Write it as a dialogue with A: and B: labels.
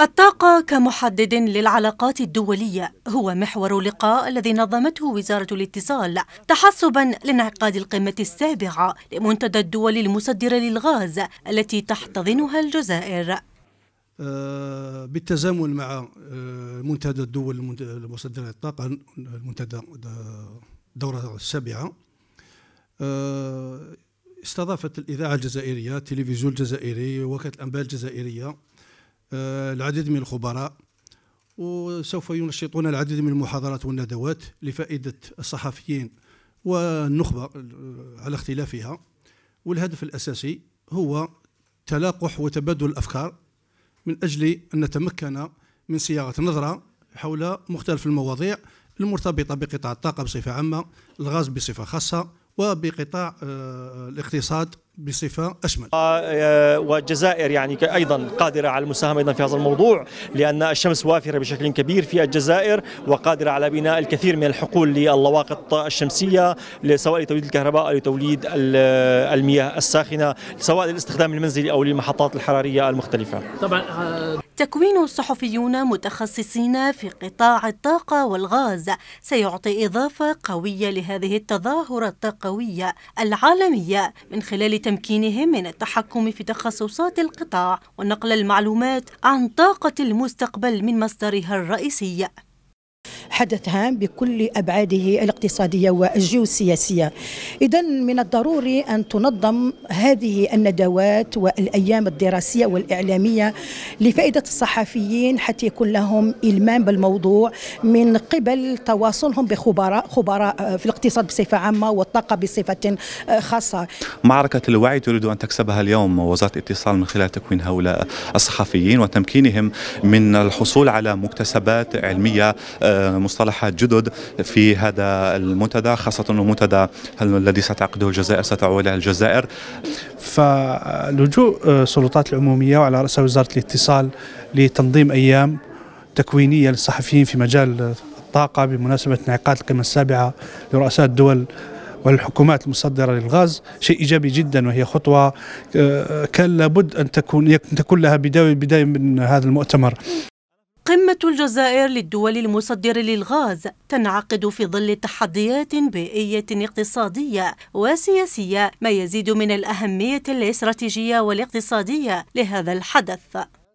A: الطاقة كمحدد للعلاقات الدولية هو محور لقاء الذي نظمته وزارة الاتصال تحسبا لانعقاد القمة السابعة لمنتدى الدول المصدرة للغاز التي تحتضنها الجزائر
B: آه، بالتزامن مع آه، منتدى الدول المصدرة للطاقة المنتدى الدورة السابعة آه، استضافت الإذاعة الجزائرية التلفزيون الجزائري وكالة الأنباء الجزائرية آه، العديد من الخبراء وسوف ينشطون العديد من المحاضرات والندوات لفائدة الصحفيين والنخبة آه، على اختلافها والهدف الأساسي هو تلاقح وتبادل الأفكار من أجل أن نتمكن من صياغة نظرة حول مختلف المواضيع المرتبطة بقطاع الطاقة بصفة عامة الغاز بصفة خاصة وبقطاع آه، الاقتصاد بصفة أشمل
C: والجزائر آه، يعني أيضا قادرة على المساهمة أيضا في هذا الموضوع لأن الشمس وافرة بشكل كبير في الجزائر وقادرة على بناء الكثير من الحقول للواقط الشمسية سواء لتوليد الكهرباء أو لتوليد المياه الساخنة سواء للاستخدام المنزلي أو للمحطات الحرارية المختلفة
A: طبعا آه، تكوين صحفيون متخصصين في قطاع الطاقة والغاز سيعطي إضافة قوية لهذه التظاهرة الطاقوية العالمية من خلال تمكينهم من التحكم في تخصصات القطاع ونقل المعلومات عن طاقة المستقبل من مصدرها الرئيسي
D: حدث هام بكل أبعاده الاقتصادية والجيوسياسية إذا من الضروري أن تنظم هذه الندوات والأيام الدراسية والإعلامية لفائدة الصحفيين حتى يكون لهم إلمام بالموضوع من قبل تواصلهم بخبراء خبراء آه، في الاقتصاد بصفة عامة والطاقة بصفة آه، خاصة
C: معركة الوعي تريد أن تكسبها اليوم وزارة الاتصال من خلال تكوين هؤلاء الصحفيين وتمكينهم من الحصول على مكتسبات علمية آه، مصطلحات جدد في هذا المنتدى خاصة أنه منتدى الذي ستعقده الجزائر ستعود الجزائر
E: فلجوء آه، السلطات العمومية وعلى رأسها وزارة الاتصال لتنظيم أيام تكوينية للصحفيين في مجال الطاقة بمناسبة انعقاد القمة السابعة لرؤساء الدول والحكومات المصدرة للغاز شيء إيجابي جدا وهي خطوة آه، كان لابد أن تكون تكون لها بداية بداية من هذا المؤتمر
A: قمة الجزائر للدول المصدرة للغاز تنعقد في ظل تحديات بيئية اقتصادية وسياسية ما يزيد من الأهمية الاستراتيجية والاقتصادية لهذا الحدث